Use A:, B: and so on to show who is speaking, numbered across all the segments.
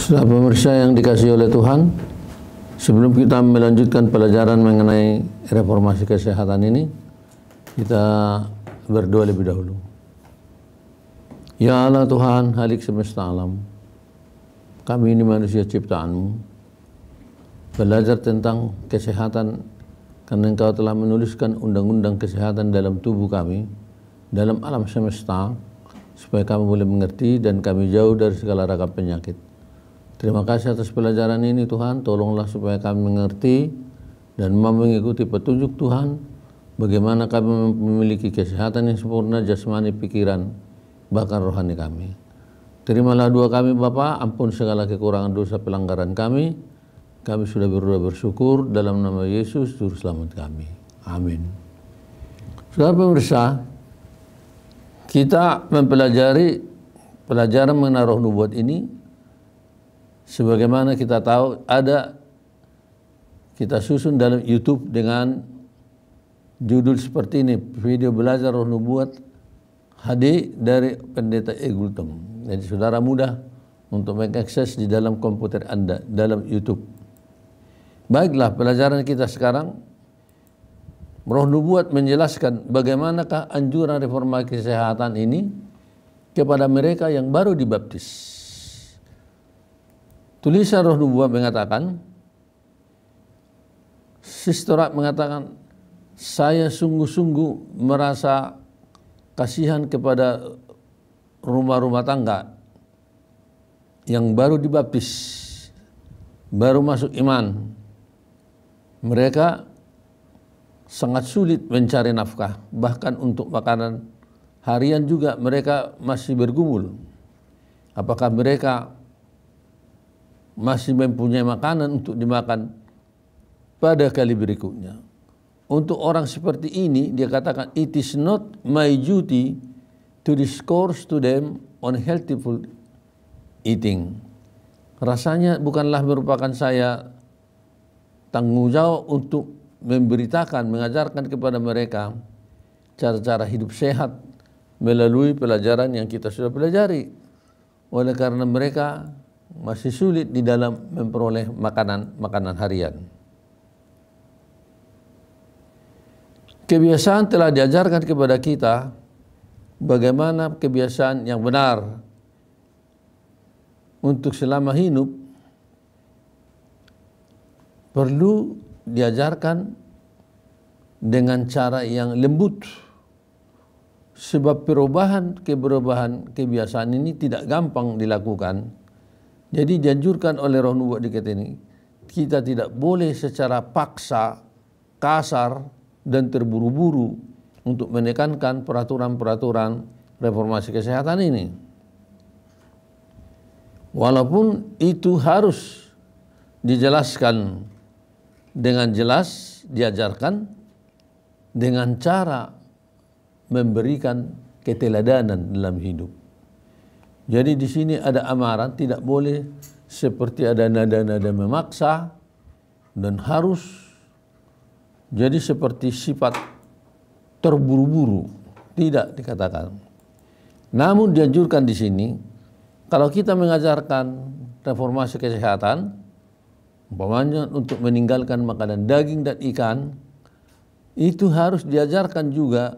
A: Sudah pemirsa yang dikasih oleh Tuhan, sebelum kita melanjutkan pelajaran mengenai reformasi kesehatan ini, kita berdoa lebih dahulu. Ya Allah Tuhan, halik semesta alam, kami ini manusia ciptaanmu, belajar tentang kesehatan karena engkau telah menuliskan undang-undang kesehatan dalam tubuh kami, dalam alam semesta, supaya kami boleh mengerti dan kami jauh dari segala ragam penyakit. Terima kasih atas pelajaran ini Tuhan, tolonglah supaya kami mengerti dan mau mengikuti petunjuk Tuhan bagaimana kami memiliki kesehatan yang sempurna jasmani pikiran bahkan rohani kami. Terimalah doa kami Bapa, ampun segala kekurangan dosa pelanggaran kami. Kami sudah berdoa bersyukur dalam nama Yesus Juru Selamat kami. Amin. Saudara pemirsa, kita mempelajari pelajaran mengenai Roh nubuat ini sebagaimana kita tahu ada kita susun dalam YouTube dengan judul seperti ini video belajar roh nubuat hadi dari pendeta Egultum jadi saudara mudah untuk mengakses di dalam komputer anda dalam YouTube baiklah pelajaran kita sekarang roh nubuat menjelaskan bagaimanakah anjuran reformasi kesehatan ini kepada mereka yang baru dibaptis Tulisan Roh nubuat mengatakan, sisterat mengatakan, saya sungguh-sungguh merasa kasihan kepada rumah-rumah tangga yang baru dibaptis, baru masuk iman. Mereka sangat sulit mencari nafkah, bahkan untuk makanan harian juga mereka masih bergumul. Apakah mereka masih mempunyai makanan untuk dimakan pada kali berikutnya. Untuk orang seperti ini dia katakan it is not my duty to discourse to them on healthy food eating. Rasanya bukanlah merupakan saya tanggung jawab untuk memberitakan, mengajarkan kepada mereka cara-cara hidup sehat melalui pelajaran yang kita sudah pelajari. Oleh karena mereka masih sulit di dalam memperoleh makanan-makanan harian. Kebiasaan telah diajarkan kepada kita bagaimana kebiasaan yang benar untuk selama hidup perlu diajarkan dengan cara yang lembut sebab perubahan keberubahan kebiasaan ini tidak gampang dilakukan jadi dianjurkan oleh roh nubuat di ini, kita tidak boleh secara paksa, kasar, dan terburu-buru untuk menekankan peraturan-peraturan reformasi kesehatan ini. Walaupun itu harus dijelaskan dengan jelas, diajarkan dengan cara memberikan keteladanan dalam hidup. Jadi di sini ada amaran tidak boleh seperti ada nada-nada memaksa dan harus jadi seperti sifat terburu-buru tidak dikatakan. Namun dianjurkan di sini kalau kita mengajarkan reformasi kesehatan umpamanya untuk meninggalkan makanan daging dan ikan itu harus diajarkan juga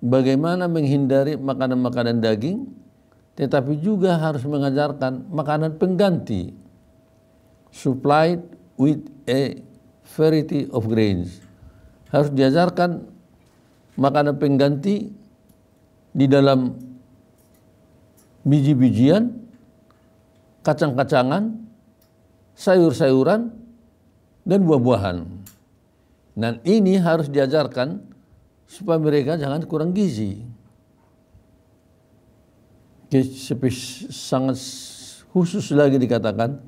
A: bagaimana menghindari makanan-makanan daging tetapi ya, juga harus mengajarkan makanan pengganti supplied with a variety of grains harus diajarkan makanan pengganti di dalam biji-bijian, kacang-kacangan, sayur-sayuran, dan buah-buahan. Dan ini harus diajarkan supaya mereka jangan kurang gizi sangat khusus lagi dikatakan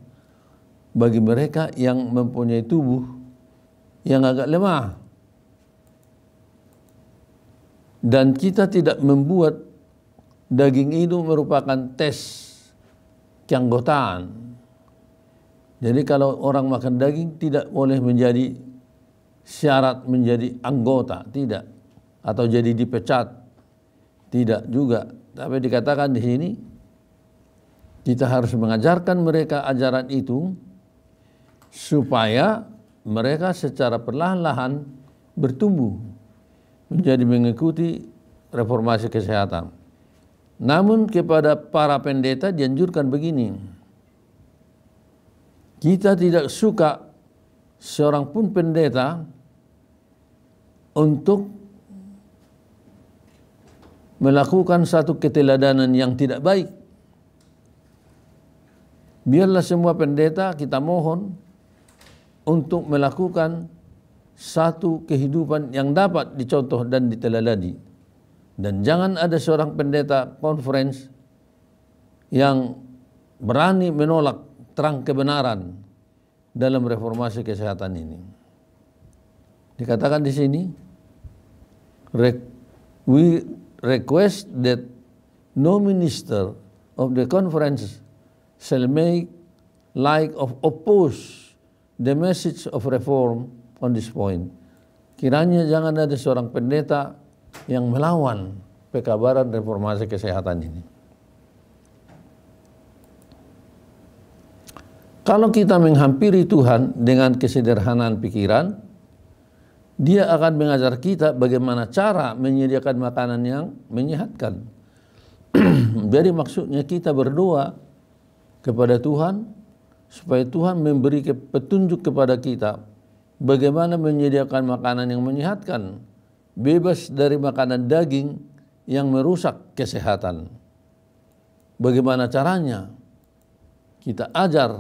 A: bagi mereka yang mempunyai tubuh yang agak lemah dan kita tidak membuat daging itu merupakan tes keanggotaan jadi kalau orang makan daging tidak boleh menjadi syarat menjadi anggota tidak atau jadi dipecat tidak juga tapi dikatakan di sini kita harus mengajarkan mereka ajaran itu supaya mereka secara perlahan-lahan bertumbuh menjadi mengikuti reformasi kesehatan. Namun kepada para pendeta dianjurkan begini. Kita tidak suka seorang pun pendeta untuk melakukan satu keteladanan yang tidak baik. Biarlah semua pendeta kita mohon untuk melakukan satu kehidupan yang dapat dicontoh dan diteladani. Dan jangan ada seorang pendeta conference yang berani menolak terang kebenaran dalam reformasi kesehatan ini. Dikatakan di sini, we request that no minister of the conference shall make like of oppose the message of reform on this point. Kiranya jangan ada seorang pendeta yang melawan pekabaran reformasi kesehatan ini. Kalau kita menghampiri Tuhan dengan kesederhanaan pikiran, dia akan mengajar kita bagaimana cara menyediakan makanan yang menyehatkan. Jadi maksudnya kita berdoa kepada Tuhan supaya Tuhan memberi petunjuk kepada kita bagaimana menyediakan makanan yang menyehatkan, bebas dari makanan daging yang merusak kesehatan. Bagaimana caranya? Kita ajar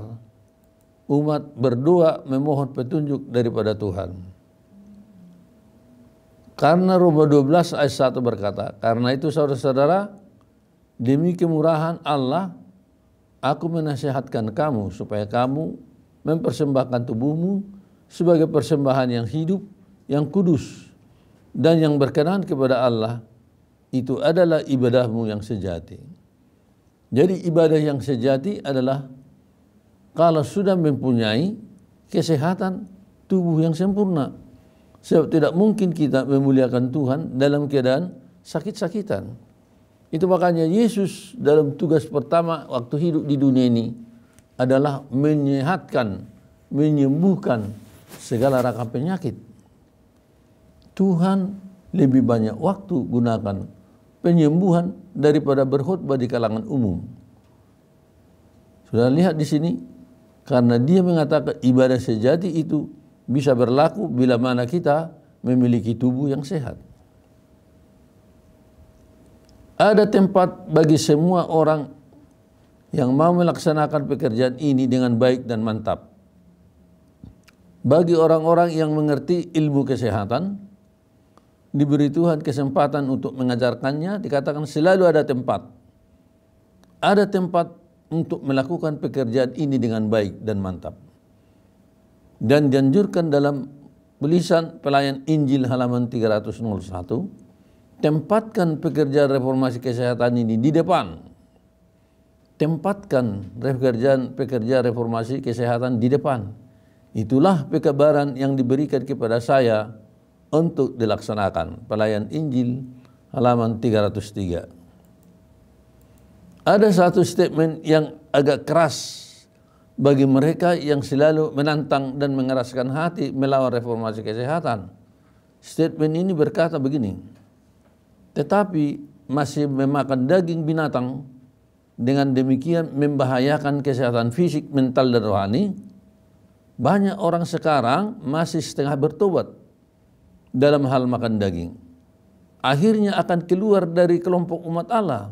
A: umat berdoa memohon petunjuk daripada Tuhan. Karena Roma 12 ayat 1 berkata, karena itu saudara-saudara, demi kemurahan Allah, aku menasihatkan kamu supaya kamu mempersembahkan tubuhmu sebagai persembahan yang hidup, yang kudus, dan yang berkenan kepada Allah, itu adalah ibadahmu yang sejati. Jadi ibadah yang sejati adalah kalau sudah mempunyai kesehatan tubuh yang sempurna Sebab tidak mungkin kita memuliakan Tuhan dalam keadaan sakit-sakitan. Itu makanya Yesus dalam tugas pertama waktu hidup di dunia ini adalah menyehatkan, menyembuhkan segala raka penyakit. Tuhan lebih banyak waktu gunakan penyembuhan daripada berkhutbah di kalangan umum. Sudah lihat di sini karena dia mengatakan ibadah sejati itu bisa berlaku bila mana kita memiliki tubuh yang sehat. Ada tempat bagi semua orang yang mau melaksanakan pekerjaan ini dengan baik dan mantap. Bagi orang-orang yang mengerti ilmu kesehatan, diberi Tuhan kesempatan untuk mengajarkannya, dikatakan selalu ada tempat. Ada tempat untuk melakukan pekerjaan ini dengan baik dan mantap dan dianjurkan dalam Belisan Pelayan Injil halaman 301, tempatkan pekerjaan reformasi kesehatan ini di depan. Tempatkan pekerjaan pekerja reformasi kesehatan di depan. Itulah pekabaran yang diberikan kepada saya untuk dilaksanakan. Pelayan Injil halaman 303. Ada satu statement yang agak keras bagi mereka yang selalu menantang dan mengeraskan hati melawan reformasi kesehatan. Statement ini berkata begini, tetapi masih memakan daging binatang, dengan demikian membahayakan kesehatan fisik, mental, dan rohani, banyak orang sekarang masih setengah bertobat dalam hal makan daging. Akhirnya akan keluar dari kelompok umat Allah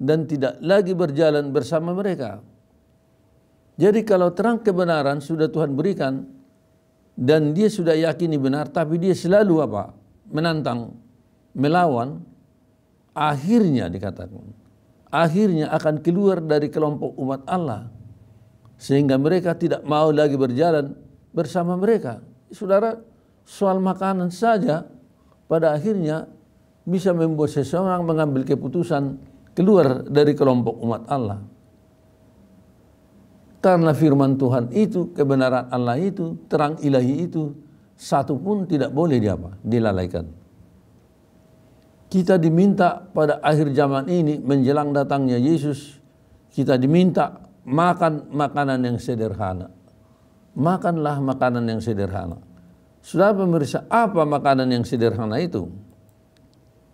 A: dan tidak lagi berjalan bersama mereka jadi kalau terang kebenaran sudah Tuhan berikan dan dia sudah yakini benar tapi dia selalu apa? menantang, melawan, akhirnya dikatakan akhirnya akan keluar dari kelompok umat Allah sehingga mereka tidak mau lagi berjalan bersama mereka. Saudara, soal makanan saja pada akhirnya bisa membuat seseorang mengambil keputusan keluar dari kelompok umat Allah. Karena firman Tuhan itu, kebenaran Allah itu, terang ilahi itu, satu pun tidak boleh diapa, dilalaikan. Kita diminta pada akhir zaman ini menjelang datangnya Yesus, kita diminta makan makanan yang sederhana. Makanlah makanan yang sederhana. Sudah pemirsa, apa makanan yang sederhana itu?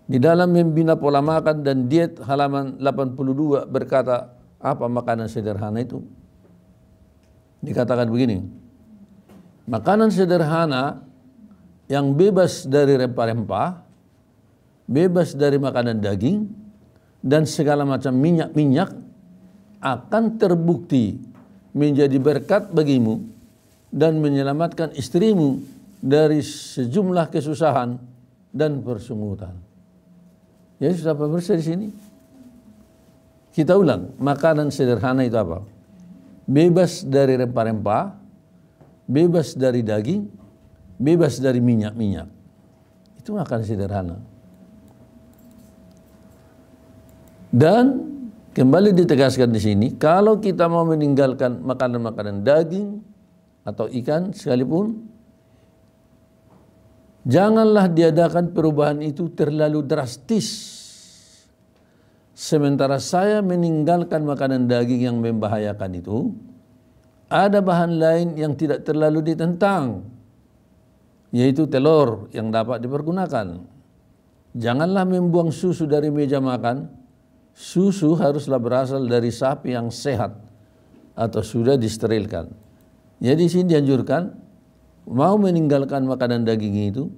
A: Di dalam membina pola makan dan diet halaman 82 berkata, apa makanan sederhana itu? dikatakan begini, makanan sederhana yang bebas dari rempah-rempah, bebas dari makanan daging, dan segala macam minyak-minyak akan terbukti menjadi berkat bagimu dan menyelamatkan istrimu dari sejumlah kesusahan dan persungutan. Jadi sudah pemirsa di sini. Kita ulang, makanan sederhana itu apa? bebas dari rempah-rempah, bebas dari daging, bebas dari minyak-minyak. Itu makan sederhana. Dan kembali ditegaskan di sini, kalau kita mau meninggalkan makanan-makanan daging atau ikan sekalipun, janganlah diadakan perubahan itu terlalu drastis sementara saya meninggalkan makanan daging yang membahayakan itu, ada bahan lain yang tidak terlalu ditentang, yaitu telur yang dapat dipergunakan. Janganlah membuang susu dari meja makan. Susu haruslah berasal dari sapi yang sehat atau sudah disterilkan. Jadi ya, sini dianjurkan mau meninggalkan makanan daging itu,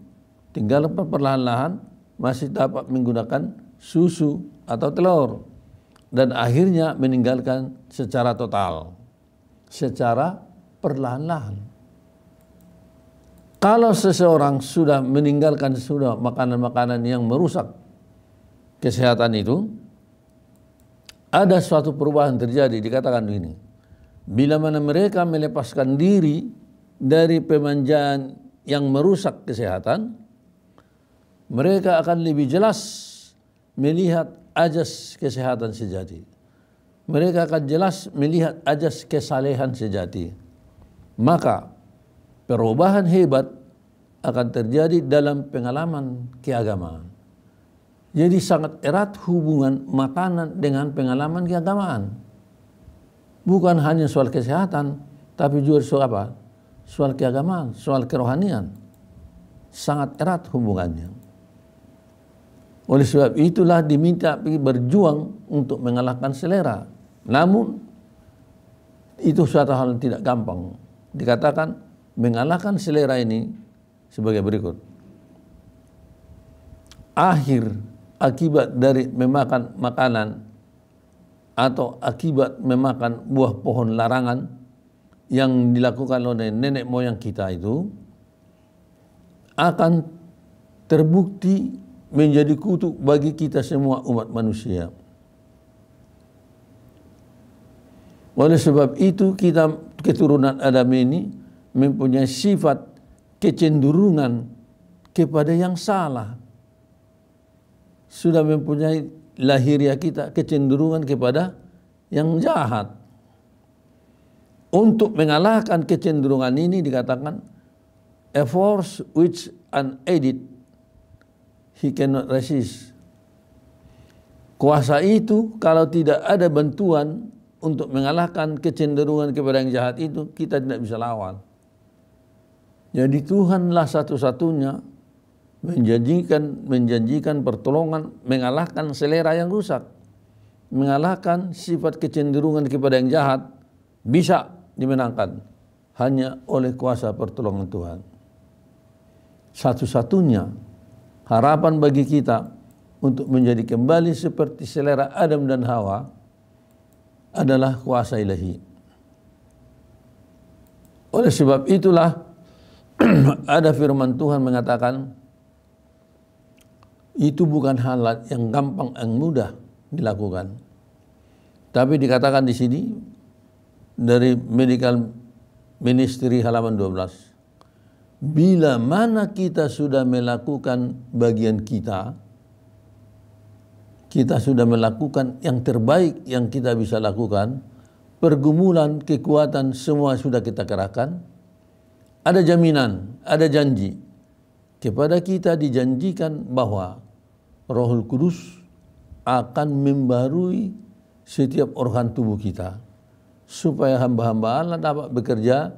A: tinggal perlahan-lahan masih dapat menggunakan susu, atau telur. Dan akhirnya meninggalkan secara total. Secara perlahan-lahan. Kalau seseorang sudah meninggalkan sudah makanan-makanan yang merusak kesehatan itu, ada suatu perubahan terjadi dikatakan begini. Bila mana mereka melepaskan diri dari pemanjaan yang merusak kesehatan, mereka akan lebih jelas melihat ajas kesehatan sejati. Mereka akan jelas melihat ajas kesalehan sejati. Maka perubahan hebat akan terjadi dalam pengalaman keagamaan. Jadi sangat erat hubungan makanan dengan pengalaman keagamaan. Bukan hanya soal kesehatan, tapi juga soal apa? Soal keagamaan, soal kerohanian. Sangat erat hubungannya. Oleh sebab itulah diminta pergi berjuang untuk mengalahkan selera. Namun itu suatu hal yang tidak gampang. Dikatakan mengalahkan selera ini sebagai berikut. Akhir akibat dari memakan makanan atau akibat memakan buah pohon larangan yang dilakukan oleh nenek moyang kita itu akan terbukti menjadi kutuk bagi kita semua umat manusia. Oleh sebab itu kita keturunan Adam ini mempunyai sifat kecenderungan kepada yang salah. Sudah mempunyai lahiriah kita kecenderungan kepada yang jahat. Untuk mengalahkan kecenderungan ini dikatakan a force which an he cannot resist. Kuasa itu kalau tidak ada bantuan untuk mengalahkan kecenderungan kepada yang jahat itu, kita tidak bisa lawan. Jadi Tuhanlah satu-satunya menjanjikan menjanjikan pertolongan mengalahkan selera yang rusak, mengalahkan sifat kecenderungan kepada yang jahat bisa dimenangkan hanya oleh kuasa pertolongan Tuhan. Satu-satunya harapan bagi kita untuk menjadi kembali seperti selera Adam dan Hawa adalah kuasa ilahi. Oleh sebab itulah ada firman Tuhan mengatakan itu bukan hal yang gampang yang mudah dilakukan. Tapi dikatakan di sini dari medical ministry halaman 12 bila mana kita sudah melakukan bagian kita, kita sudah melakukan yang terbaik yang kita bisa lakukan, pergumulan, kekuatan, semua sudah kita kerahkan, ada jaminan, ada janji. Kepada kita dijanjikan bahwa rohul kudus akan membarui setiap organ tubuh kita. Supaya hamba-hamba Allah dapat bekerja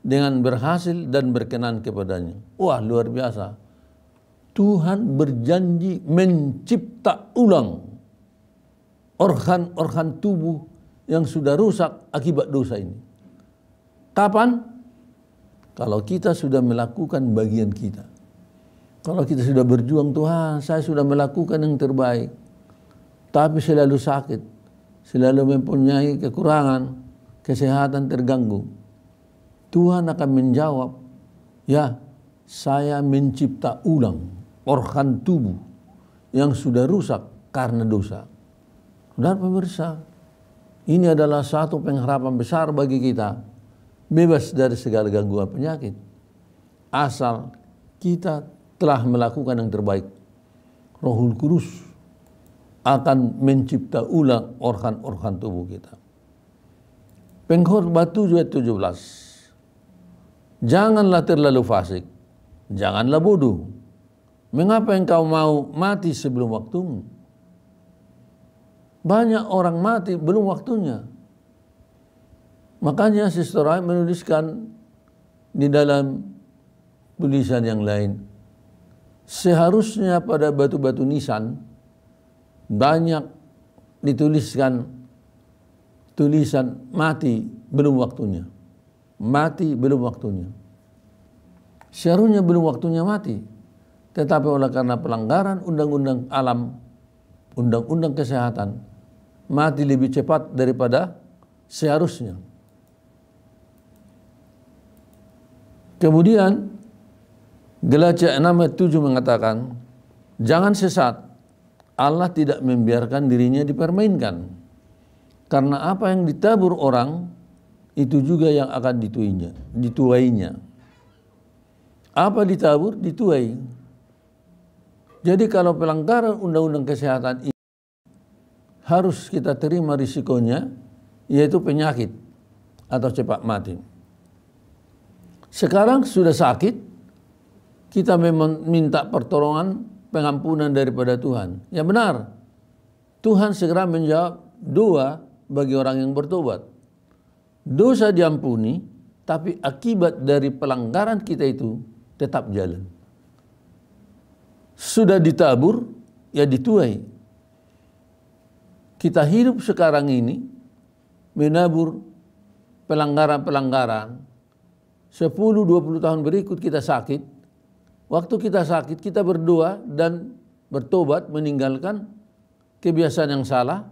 A: dengan berhasil dan berkenan kepadanya. Wah luar biasa. Tuhan berjanji mencipta ulang organ-organ tubuh yang sudah rusak akibat dosa ini. Kapan? Kalau kita sudah melakukan bagian kita. Kalau kita sudah berjuang, Tuhan saya sudah melakukan yang terbaik. Tapi selalu sakit, selalu mempunyai kekurangan, kesehatan terganggu Tuhan akan menjawab, ya saya mencipta ulang organ tubuh yang sudah rusak karena dosa. Dan pemirsa, ini adalah satu pengharapan besar bagi kita, bebas dari segala gangguan penyakit. Asal kita telah melakukan yang terbaik. Rohul Kudus akan mencipta ulang organ-organ tubuh kita. Pengkhotbah 7 ayat 17. Janganlah terlalu fasik, janganlah bodoh. Mengapa engkau mau mati sebelum waktumu? Banyak orang mati belum waktunya. Makanya Sister Ray menuliskan di dalam tulisan yang lain, seharusnya pada batu-batu nisan banyak dituliskan tulisan mati belum waktunya mati belum waktunya. Syarunya belum waktunya mati. Tetapi oleh karena pelanggaran undang-undang alam, undang-undang kesehatan, mati lebih cepat daripada seharusnya. Kemudian Gelaca 6 mengatakan, jangan sesat, Allah tidak membiarkan dirinya dipermainkan. Karena apa yang ditabur orang, itu juga yang akan dituinya, dituainya. Apa ditabur? Dituai. Jadi kalau pelanggaran undang-undang kesehatan ini harus kita terima risikonya yaitu penyakit atau cepat mati. Sekarang sudah sakit, kita memang minta pertolongan pengampunan daripada Tuhan. Ya benar, Tuhan segera menjawab doa bagi orang yang bertobat dosa diampuni, tapi akibat dari pelanggaran kita itu tetap jalan. Sudah ditabur, ya dituai. Kita hidup sekarang ini menabur pelanggaran-pelanggaran. 10-20 tahun berikut kita sakit. Waktu kita sakit, kita berdoa dan bertobat meninggalkan kebiasaan yang salah,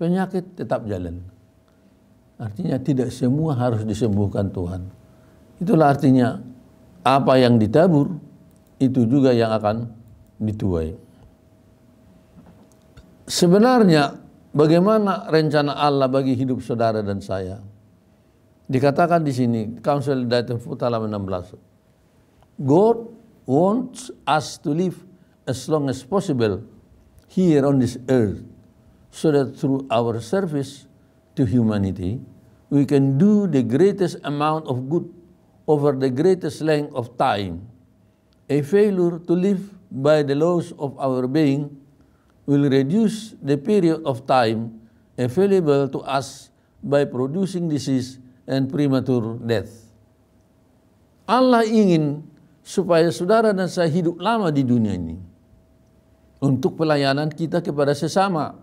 A: penyakit tetap jalan. Artinya tidak semua harus disembuhkan Tuhan. Itulah artinya apa yang ditabur itu juga yang akan dituai. Sebenarnya bagaimana rencana Allah bagi hidup saudara dan saya? Dikatakan di sini, Council Dayton Futala 16. God wants us to live as long as possible here on this earth so that through our service to humanity, we can do the greatest amount of good over the greatest length of time. A failure to live by the laws of our being will reduce the period of time available to us by producing disease and premature death. Allah ingin supaya saudara dan saya hidup lama di dunia ini untuk pelayanan kita kepada sesama,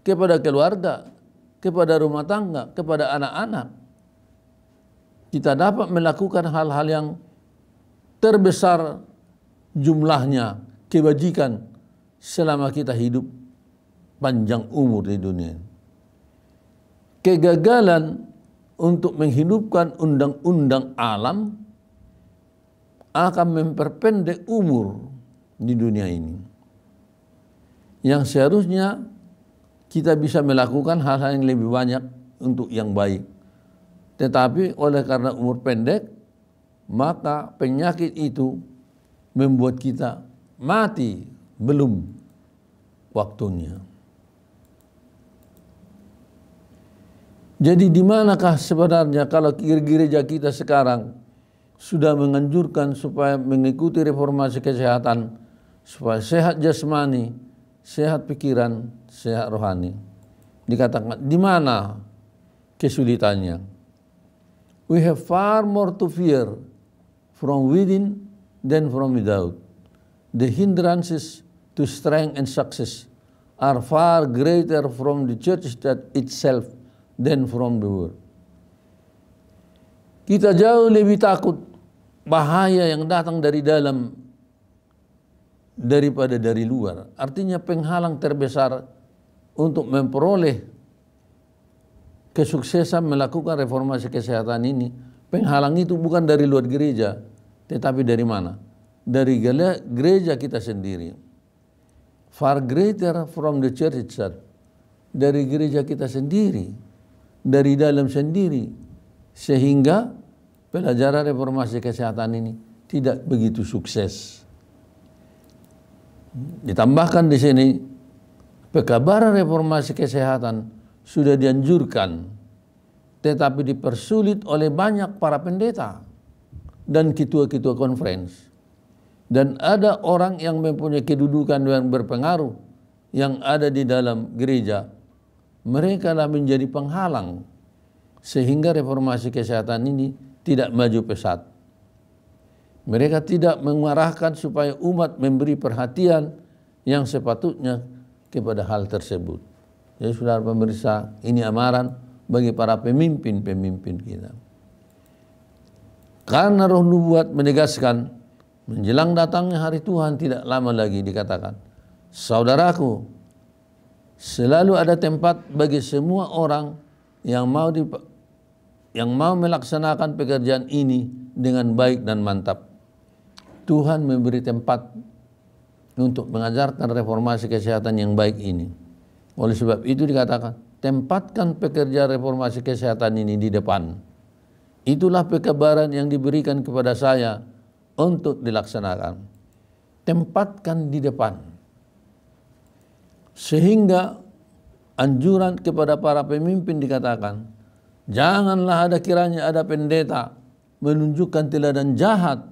A: kepada keluarga, kepada rumah tangga, kepada anak-anak. Kita dapat melakukan hal-hal yang terbesar jumlahnya kebajikan selama kita hidup panjang umur di dunia. Kegagalan untuk menghidupkan undang-undang alam akan memperpendek umur di dunia ini. Yang seharusnya kita bisa melakukan hal-hal yang lebih banyak untuk yang baik. Tetapi oleh karena umur pendek, maka penyakit itu membuat kita mati belum waktunya. Jadi di manakah sebenarnya kalau gereja kita sekarang sudah menganjurkan supaya mengikuti reformasi kesehatan supaya sehat jasmani, sehat pikiran, sehat rohani. Dikatakan di mana kesulitannya? We have far more to fear from within than from without. The hindrances to strength and success are far greater from the church that itself than from the world. Kita jauh lebih takut bahaya yang datang dari dalam daripada dari luar. Artinya penghalang terbesar untuk memperoleh kesuksesan melakukan reformasi kesehatan ini, penghalang itu bukan dari luar gereja, tetapi dari mana? Dari gereja kita sendiri. Far greater from the church itself. Dari gereja kita sendiri, dari dalam sendiri, sehingga pelajaran reformasi kesehatan ini tidak begitu sukses. Ditambahkan di sini, pekabaran reformasi kesehatan sudah dianjurkan, tetapi dipersulit oleh banyak para pendeta dan ketua-ketua konferensi. Dan ada orang yang mempunyai kedudukan yang berpengaruh yang ada di dalam gereja, mereka lah menjadi penghalang sehingga reformasi kesehatan ini tidak maju pesat. Mereka tidak mengarahkan supaya umat memberi perhatian yang sepatutnya kepada hal tersebut. Jadi saudara pemirsa, ini amaran bagi para pemimpin-pemimpin kita. Karena roh nubuat menegaskan, menjelang datangnya hari Tuhan tidak lama lagi dikatakan, Saudaraku, selalu ada tempat bagi semua orang yang mau yang mau melaksanakan pekerjaan ini dengan baik dan mantap Tuhan memberi tempat untuk mengajarkan reformasi kesehatan yang baik ini. Oleh sebab itu dikatakan, tempatkan pekerja reformasi kesehatan ini di depan. Itulah pekabaran yang diberikan kepada saya untuk dilaksanakan. Tempatkan di depan. Sehingga anjuran kepada para pemimpin dikatakan, janganlah ada kiranya ada pendeta menunjukkan teladan jahat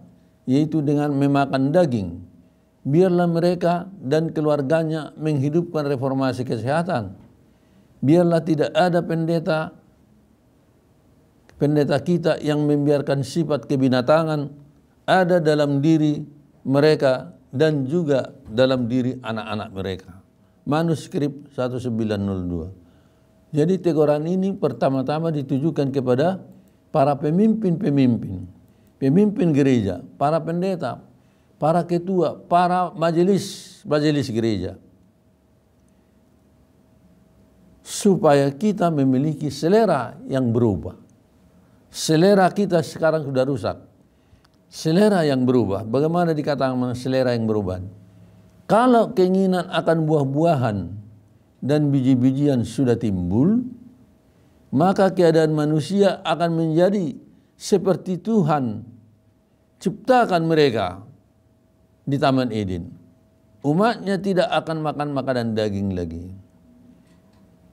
A: yaitu dengan memakan daging. Biarlah mereka dan keluarganya menghidupkan reformasi kesehatan. Biarlah tidak ada pendeta pendeta kita yang membiarkan sifat kebinatangan ada dalam diri mereka dan juga dalam diri anak-anak mereka. Manuskrip 1902. Jadi teguran ini pertama-tama ditujukan kepada para pemimpin-pemimpin pemimpin gereja, para pendeta, para ketua, para majelis, majelis gereja. Supaya kita memiliki selera yang berubah. Selera kita sekarang sudah rusak. Selera yang berubah. Bagaimana dikatakan selera yang berubah? Kalau keinginan akan buah-buahan dan biji-bijian sudah timbul, maka keadaan manusia akan menjadi seperti Tuhan ciptakan mereka di Taman Eden. Umatnya tidak akan makan makanan daging lagi.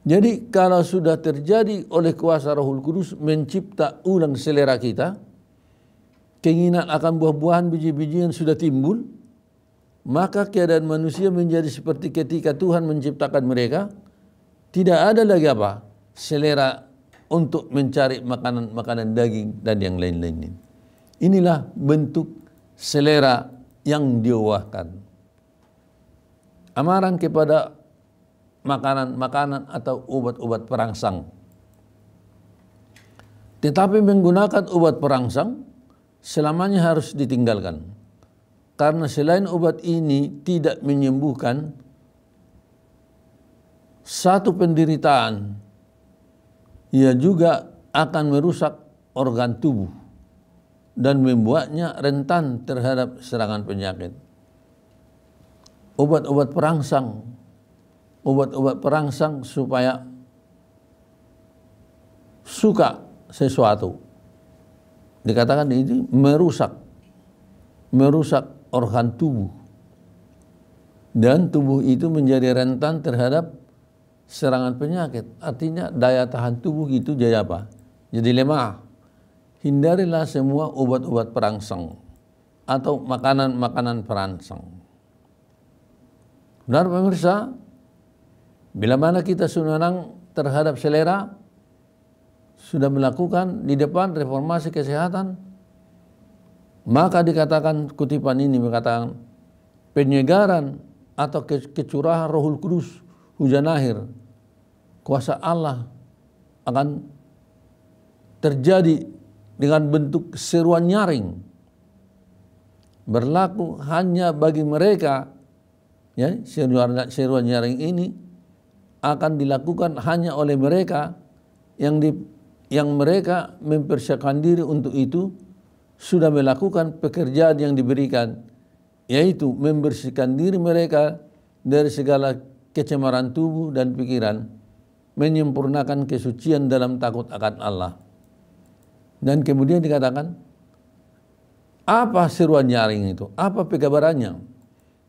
A: Jadi kalau sudah terjadi oleh kuasa Rohul Kudus mencipta ulang selera kita, keinginan akan buah-buahan biji-bijian sudah timbul, maka keadaan manusia menjadi seperti ketika Tuhan menciptakan mereka, tidak ada lagi apa? selera untuk mencari makanan-makanan daging dan yang lain-lainnya. Inilah bentuk selera yang diwahkan. Amaran kepada makanan-makanan atau obat-obat perangsang. Tetapi menggunakan obat perangsang selamanya harus ditinggalkan. Karena selain obat ini tidak menyembuhkan satu penderitaan ia juga akan merusak organ tubuh dan membuatnya rentan terhadap serangan penyakit. Obat-obat perangsang, obat-obat perangsang supaya suka sesuatu. Dikatakan ini merusak, merusak organ tubuh. Dan tubuh itu menjadi rentan terhadap serangan penyakit. Artinya daya tahan tubuh itu jadi apa? Jadi lemah. Hindarilah semua obat-obat perangsang atau makanan-makanan perangsang. Benar pemirsa? Bila mana kita senang terhadap selera, sudah melakukan di depan reformasi kesehatan, maka dikatakan kutipan ini mengatakan penyegaran atau kecurahan rohul kudus hujan akhir, kuasa Allah akan terjadi dengan bentuk seruan nyaring berlaku hanya bagi mereka ya seruan, seruan nyaring ini akan dilakukan hanya oleh mereka yang di, yang mereka mempersiapkan diri untuk itu sudah melakukan pekerjaan yang diberikan yaitu membersihkan diri mereka dari segala kecemaran tubuh dan pikiran, menyempurnakan kesucian dalam takut akan Allah. Dan kemudian dikatakan, apa seruan nyaring itu? Apa pekabarannya?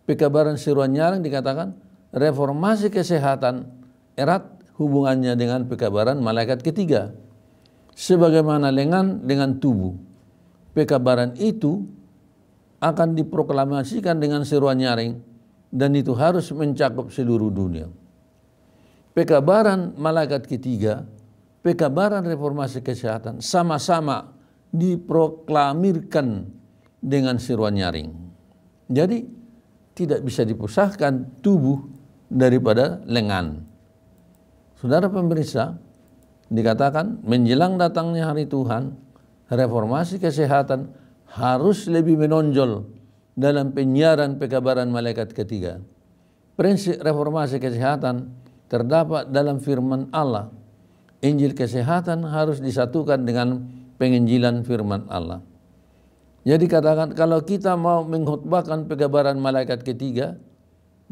A: Pekabaran seruan nyaring dikatakan, reformasi kesehatan erat hubungannya dengan pekabaran malaikat ketiga. Sebagaimana lengan dengan tubuh. Pekabaran itu akan diproklamasikan dengan seruan nyaring dan itu harus mencakup seluruh dunia. Pekabaran malaikat ketiga, pekabaran reformasi kesehatan sama-sama diproklamirkan dengan seruan nyaring. Jadi tidak bisa dipusahkan tubuh daripada lengan. Saudara pemeriksa, dikatakan menjelang datangnya hari Tuhan, reformasi kesehatan harus lebih menonjol dalam penyiaran pekabaran malaikat ketiga. Prinsip reformasi kesehatan terdapat dalam firman Allah. Injil kesehatan harus disatukan dengan penginjilan firman Allah. Jadi katakan kalau kita mau menghutbahkan pekabaran malaikat ketiga,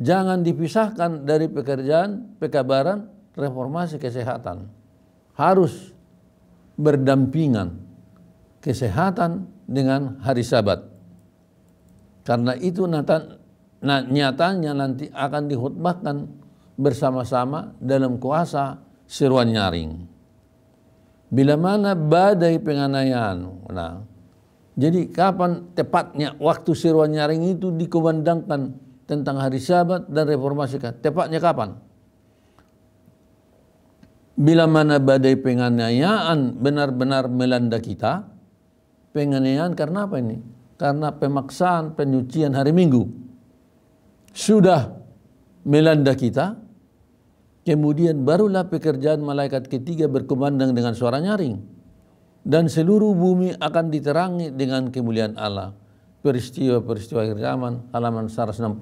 A: jangan dipisahkan dari pekerjaan pekabaran reformasi kesehatan. Harus berdampingan kesehatan dengan hari sabat. Karena itu nata, na, nyatanya nanti akan dihutbahkan bersama-sama dalam kuasa seruan nyaring. Bila mana badai penganayaan. Nah, jadi kapan tepatnya waktu seruan nyaring itu dikumandangkan tentang hari sabat dan reformasi tepatnya kapan? Bila mana badai penganiayaan benar-benar melanda kita, penganiayaan karena apa ini? karena pemaksaan penyucian hari Minggu sudah melanda kita, kemudian barulah pekerjaan malaikat ketiga berkumandang dengan suara nyaring dan seluruh bumi akan diterangi dengan kemuliaan Allah. Peristiwa-peristiwa akhir zaman halaman 160.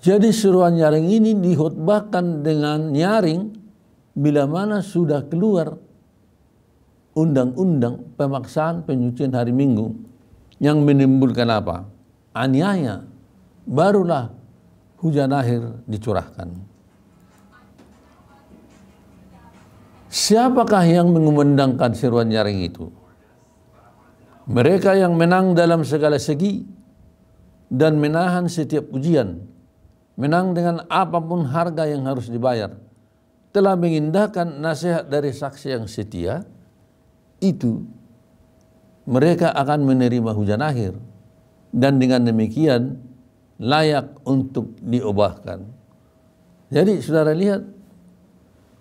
A: Jadi seruan nyaring ini dihutbahkan dengan nyaring bila mana sudah keluar undang-undang pemaksaan penyucian hari Minggu yang menimbulkan apa? Aniaya. Barulah hujan akhir dicurahkan. Siapakah yang mengumandangkan seruan nyaring itu? Mereka yang menang dalam segala segi dan menahan setiap ujian, menang dengan apapun harga yang harus dibayar, telah mengindahkan nasihat dari saksi yang setia, itu mereka akan menerima hujan akhir dan dengan demikian layak untuk diubahkan. Jadi saudara lihat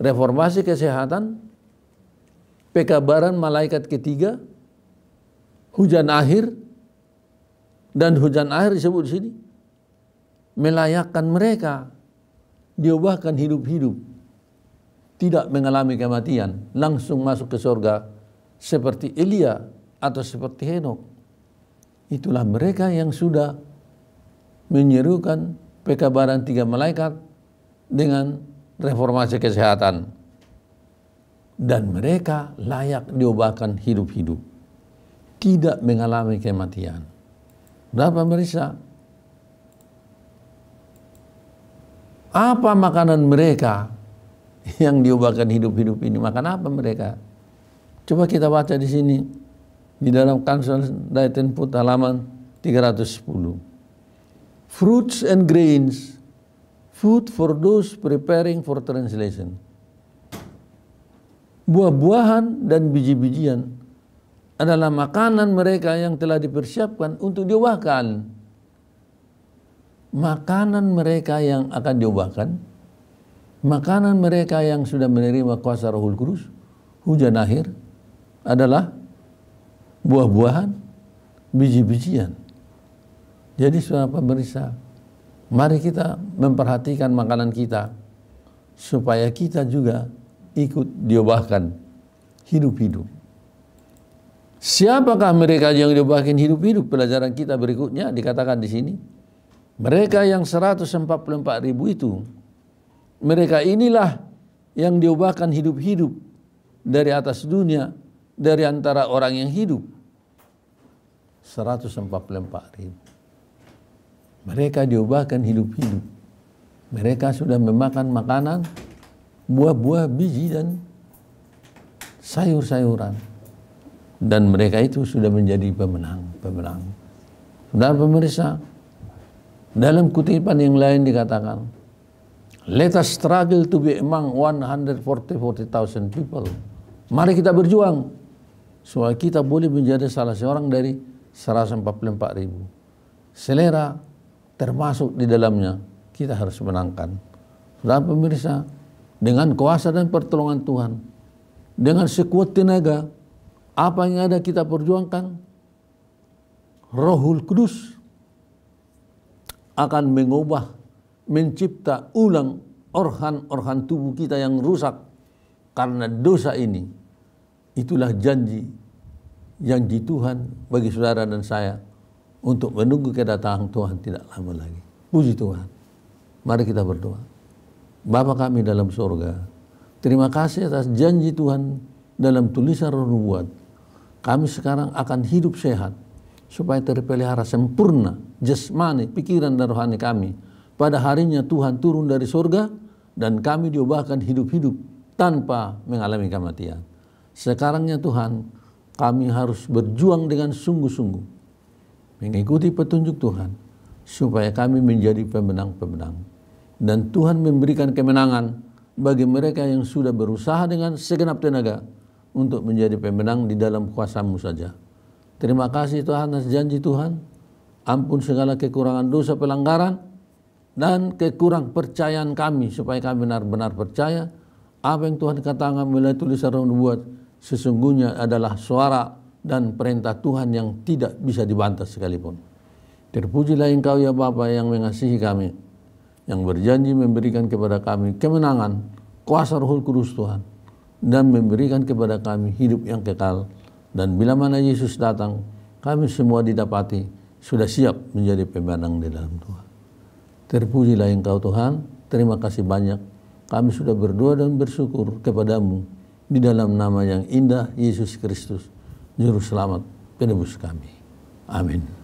A: reformasi kesehatan, pekabaran malaikat ketiga, hujan akhir dan hujan akhir disebut di sini melayakkan mereka diubahkan hidup-hidup tidak mengalami kematian langsung masuk ke surga seperti Elia atau seperti Henok. Itulah mereka yang sudah menyerukan pekabaran tiga malaikat dengan reformasi kesehatan. Dan mereka layak diubahkan hidup-hidup. Tidak mengalami kematian. Berapa merisa? Apa makanan mereka yang diubahkan hidup-hidup ini? Makan apa mereka? Coba kita baca di sini di dalam Council Daiten Put halaman 310. Fruits and grains, food for those preparing for translation. Buah-buahan dan biji-bijian adalah makanan mereka yang telah dipersiapkan untuk diubahkan. Makanan mereka yang akan diubahkan, makanan mereka yang sudah menerima kuasa Rohul Kudus, hujan akhir, adalah buah-buahan, biji-bijian. Jadi saudara pemeriksa, mari kita memperhatikan makanan kita supaya kita juga ikut diubahkan hidup-hidup. Siapakah mereka yang diubahkan hidup-hidup? Pelajaran kita berikutnya dikatakan di sini. Mereka yang 144 ribu itu, mereka inilah yang diubahkan hidup-hidup dari atas dunia dari antara orang yang hidup 144 ribu. Mereka diubahkan hidup-hidup. Mereka sudah memakan makanan, buah-buah, biji dan sayur-sayuran. Dan mereka itu sudah menjadi pemenang-pemenang. Dan pemirsa, dalam kutipan yang lain dikatakan, Let us struggle to be among 140,000 people. Mari kita berjuang supaya kita boleh menjadi salah seorang dari 144 ribu. Selera termasuk di dalamnya kita harus menangkan. Saudara pemirsa, dengan kuasa dan pertolongan Tuhan, dengan sekuat tenaga, apa yang ada kita perjuangkan, Rohul Kudus akan mengubah, mencipta ulang organ-organ tubuh kita yang rusak karena dosa ini itulah janji janji Tuhan bagi saudara dan saya untuk menunggu kedatangan Tuhan tidak lama lagi. Puji Tuhan. Mari kita berdoa. Bapa kami dalam surga, terima kasih atas janji Tuhan dalam tulisan nubuat. Kami sekarang akan hidup sehat supaya terpelihara sempurna jasmani, pikiran dan rohani kami. Pada harinya Tuhan turun dari surga dan kami diubahkan hidup-hidup tanpa mengalami kematian. Sekarangnya Tuhan, kami harus berjuang dengan sungguh-sungguh mengikuti petunjuk Tuhan supaya kami menjadi pemenang-pemenang. Dan Tuhan memberikan kemenangan bagi mereka yang sudah berusaha dengan segenap tenaga untuk menjadi pemenang di dalam kuasamu saja. Terima kasih Tuhan atas janji Tuhan. Ampun segala kekurangan dosa pelanggaran dan kekurang percayaan kami supaya kami benar-benar percaya apa yang Tuhan katakan melalui tulisan nubuat sesungguhnya adalah suara dan perintah Tuhan yang tidak bisa dibantah sekalipun. Terpujilah engkau ya Bapa yang mengasihi kami, yang berjanji memberikan kepada kami kemenangan, kuasa Roh Kudus Tuhan, dan memberikan kepada kami hidup yang kekal. Dan bila mana Yesus datang, kami semua didapati sudah siap menjadi pemenang di dalam Tuhan. Terpujilah engkau Tuhan, terima kasih banyak. Kami sudah berdoa dan bersyukur kepadamu di dalam nama yang indah Yesus Kristus, Juru Selamat, penebus kami. Amin.